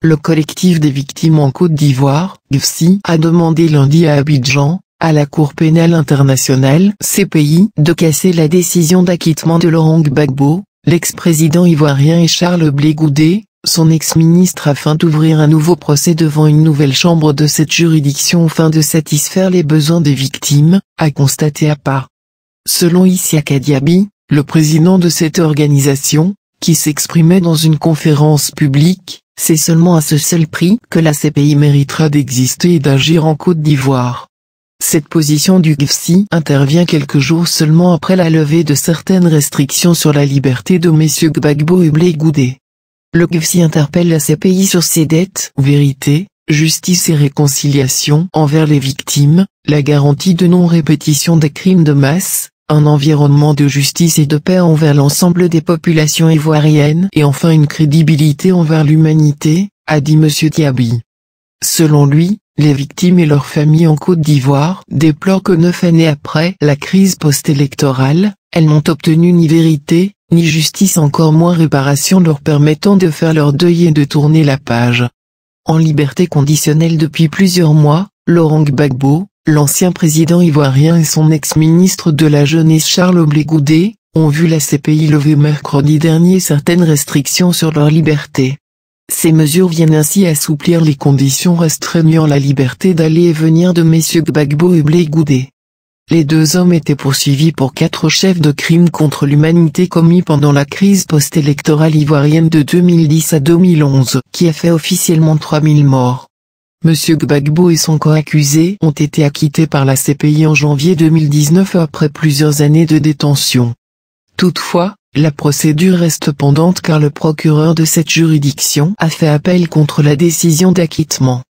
Le collectif des victimes en Côte d'Ivoire, gfc a demandé lundi à Abidjan, à la Cour pénale internationale CPI, de casser la décision d'acquittement de Laurent Gbagbo, l'ex-président ivoirien et Charles Blé Goudé, son ex-ministre afin d'ouvrir un nouveau procès devant une nouvelle chambre de cette juridiction afin de satisfaire les besoins des victimes, a constaté à part. Selon Issiaka Diaby, le président de cette organisation, qui s'exprimait dans une conférence publique, c'est seulement à ce seul prix que la CPI méritera d'exister et d'agir en Côte d'Ivoire. Cette position du GFSI intervient quelques jours seulement après la levée de certaines restrictions sur la liberté de messieurs Gbagbo et Blé Goudé. Le GFSI interpelle la CPI sur ses dettes, vérité, justice et réconciliation envers les victimes, la garantie de non-répétition des crimes de masse, un environnement de justice et de paix envers l'ensemble des populations ivoiriennes et enfin une crédibilité envers l'humanité, a dit M. Diaby. Selon lui, les victimes et leurs familles en Côte d'Ivoire déplorent que neuf années après la crise post-électorale, elles n'ont obtenu ni vérité, ni justice encore moins réparation leur permettant de faire leur deuil et de tourner la page. En liberté conditionnelle depuis plusieurs mois, Laurent Gbagbo, L'ancien président ivoirien et son ex-ministre de la Jeunesse Charles Oblégoudé ont vu la CPI lever mercredi dernier certaines restrictions sur leur liberté. Ces mesures viennent ainsi assouplir les conditions restreignant la liberté d'aller et venir de messieurs Gbagbo et Blé Les deux hommes étaient poursuivis pour quatre chefs de crimes contre l'humanité commis pendant la crise post-électorale ivoirienne de 2010 à 2011 qui a fait officiellement 3000 morts. M. Gbagbo et son co-accusé ont été acquittés par la CPI en janvier 2019 après plusieurs années de détention. Toutefois, la procédure reste pendante car le procureur de cette juridiction a fait appel contre la décision d'acquittement.